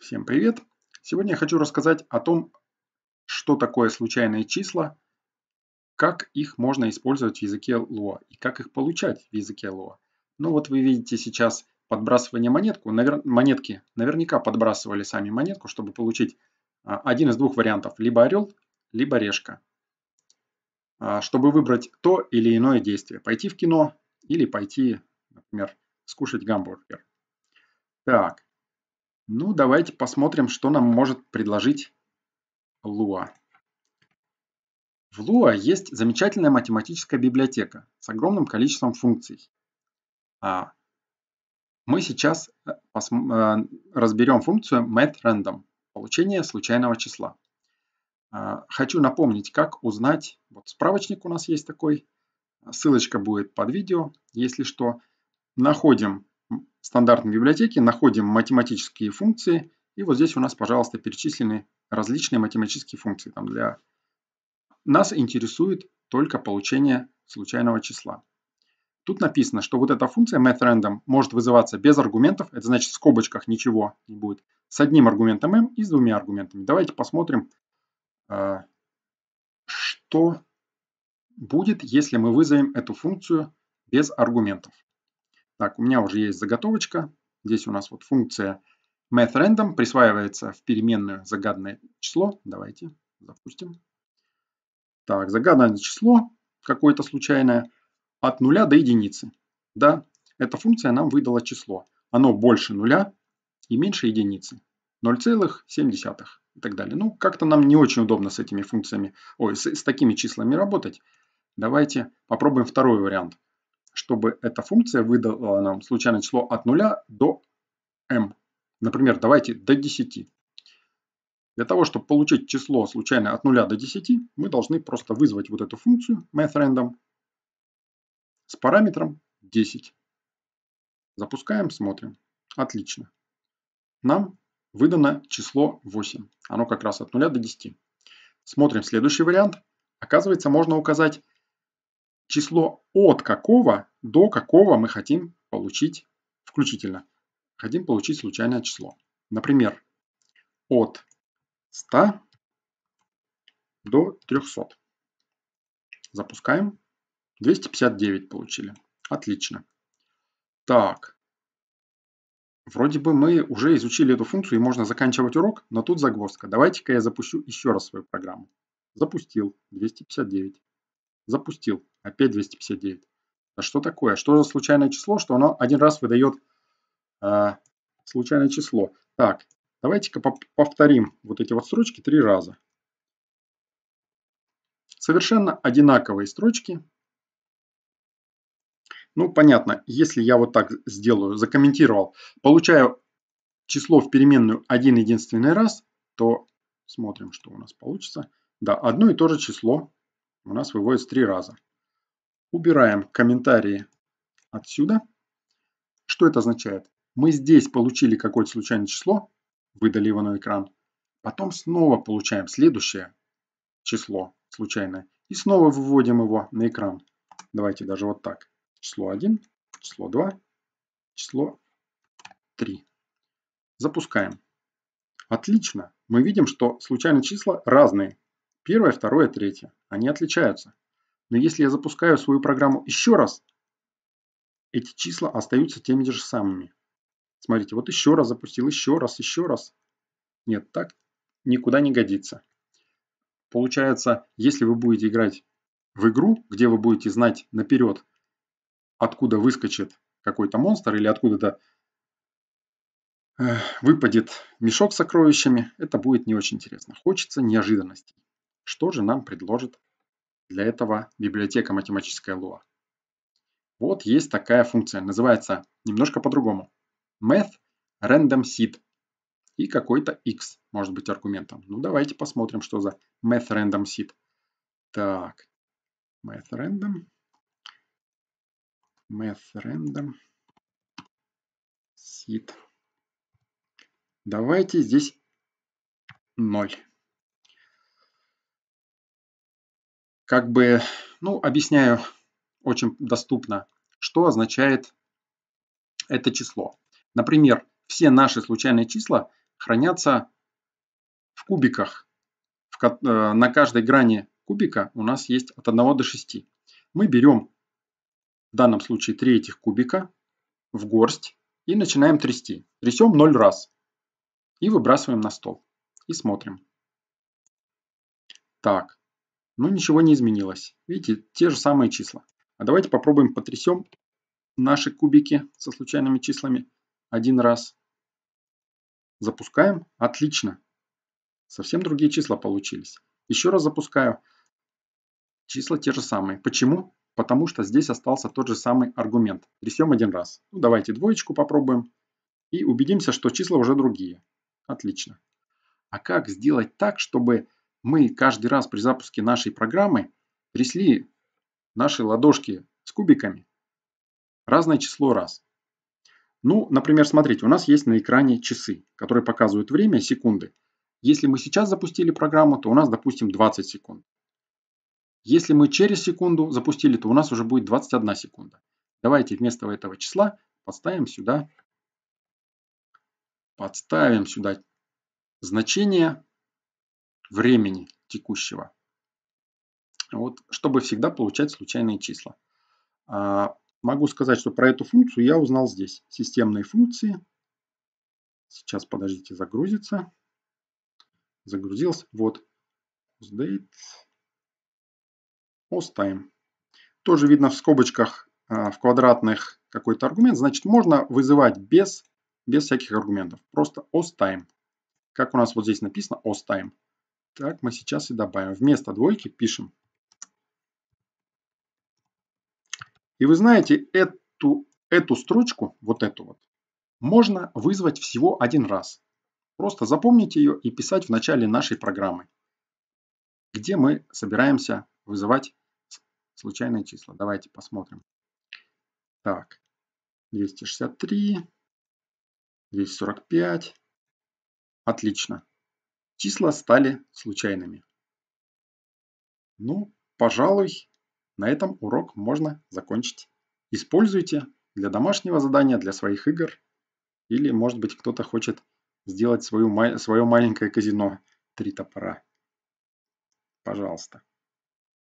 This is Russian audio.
Всем привет! Сегодня я хочу рассказать о том, что такое случайные числа, как их можно использовать в языке Lua и как их получать в языке Lua. Ну вот вы видите сейчас подбрасывание монетку, навер... монетки наверняка подбрасывали сами монетку, чтобы получить а, один из двух вариантов, либо орел, либо решка. А, чтобы выбрать то или иное действие, пойти в кино или пойти, например, скушать гамбургер. Так, ну, давайте посмотрим, что нам может предложить Луа. В Lua есть замечательная математическая библиотека с огромным количеством функций. А, мы сейчас э, э, разберем функцию mathRandom – получение случайного числа. А, хочу напомнить, как узнать. Вот справочник у нас есть такой. Ссылочка будет под видео, если что. Находим стандартной библиотеки, находим математические функции, и вот здесь у нас, пожалуйста, перечислены различные математические функции. Там для нас интересует только получение случайного числа. Тут написано, что вот эта функция mathRandom может вызываться без аргументов, это значит в скобочках ничего не будет, с одним аргументом m и с двумя аргументами. Давайте посмотрим, э, что будет, если мы вызовем эту функцию без аргументов. Так, у меня уже есть заготовочка. Здесь у нас вот функция mathRandom присваивается в переменную загаданное число. Давайте запустим. Так, загаданное число какое-то случайное от нуля до единицы. Да, эта функция нам выдала число. Оно больше нуля и меньше единицы. 0,7 и так далее. Ну, как-то нам не очень удобно с этими функциями, ой, с, с такими числами работать. Давайте попробуем второй вариант – чтобы эта функция выдала нам случайное число от 0 до m. Например, давайте до 10. Для того, чтобы получить число случайное от 0 до 10, мы должны просто вызвать вот эту функцию mathRandom с параметром 10. Запускаем, смотрим. Отлично. Нам выдано число 8. Оно как раз от 0 до 10. Смотрим следующий вариант. Оказывается, можно указать число от какого до какого мы хотим получить включительно. Хотим получить случайное число. Например, от 100 до 300. Запускаем. 259 получили. Отлично. Так. Вроде бы мы уже изучили эту функцию и можно заканчивать урок, но тут загвоздка. Давайте-ка я запущу еще раз свою программу. Запустил. 259. Запустил. Опять 259. А что такое? Что за случайное число, что оно один раз выдает э, случайное число? Так, давайте-ка повторим вот эти вот строчки три раза. Совершенно одинаковые строчки. Ну, понятно, если я вот так сделаю, закомментировал, получаю число в переменную один единственный раз, то смотрим, что у нас получится. Да, одно и то же число у нас выводится три раза. Убираем комментарии отсюда. Что это означает? Мы здесь получили какое-то случайное число, выдали его на экран. Потом снова получаем следующее число случайное и снова выводим его на экран. Давайте даже вот так. Число 1, число 2, число 3. Запускаем. Отлично. Мы видим, что случайные числа разные. Первое, второе, третье. Они отличаются. Но если я запускаю свою программу еще раз, эти числа остаются теми же самыми. Смотрите, вот еще раз запустил, еще раз, еще раз. Нет, так никуда не годится. Получается, если вы будете играть в игру, где вы будете знать наперед, откуда выскочит какой-то монстр или откуда-то э, выпадет мешок с сокровищами, это будет не очень интересно. Хочется неожиданностей. Что же нам предложит для этого библиотека математическая Lua. Вот есть такая функция, называется немножко по-другому. Math random seed и какой-то x может быть аргументом. Ну давайте посмотрим, что за math random seed. Так, math random, math random seed. Давайте здесь 0. как бы, ну, объясняю очень доступно, что означает это число. Например, все наши случайные числа хранятся в кубиках. Э, на каждой грани кубика у нас есть от 1 до 6. Мы берем в данном случае 3 этих кубика в горсть и начинаем трясти. Трясем 0 раз и выбрасываем на стол. И смотрим. Так, но ничего не изменилось. Видите, те же самые числа. А давайте попробуем потрясем наши кубики со случайными числами один раз. Запускаем. Отлично. Совсем другие числа получились. Еще раз запускаю. Числа те же самые. Почему? Потому что здесь остался тот же самый аргумент. Трясем один раз. Ну, давайте двоечку попробуем. И убедимся, что числа уже другие. Отлично. А как сделать так, чтобы мы каждый раз при запуске нашей программы трясли наши ладошки с кубиками разное число раз. Ну, например, смотрите, у нас есть на экране часы, которые показывают время, секунды. Если мы сейчас запустили программу, то у нас, допустим, 20 секунд. Если мы через секунду запустили, то у нас уже будет 21 секунда. Давайте вместо этого числа подставим сюда, подставим сюда значение времени текущего. Вот, чтобы всегда получать случайные числа. А, могу сказать, что про эту функцию я узнал здесь. Системные функции. Сейчас, подождите, загрузится. Загрузился. Вот. Date. Post Тоже видно в скобочках а, в квадратных какой-то аргумент. Значит, можно вызывать без, без всяких аргументов. Просто ostime. Как у нас вот здесь написано ostime. Так, мы сейчас и добавим. Вместо двойки пишем. И вы знаете, эту, эту строчку, вот эту вот, можно вызвать всего один раз. Просто запомните ее и писать в начале нашей программы, где мы собираемся вызывать случайные числа. Давайте посмотрим. Так, 263, 245. Отлично. Числа стали случайными. Ну, пожалуй, на этом урок можно закончить. Используйте для домашнего задания, для своих игр. Или, может быть, кто-то хочет сделать свою, свое маленькое казино «Три топора». Пожалуйста.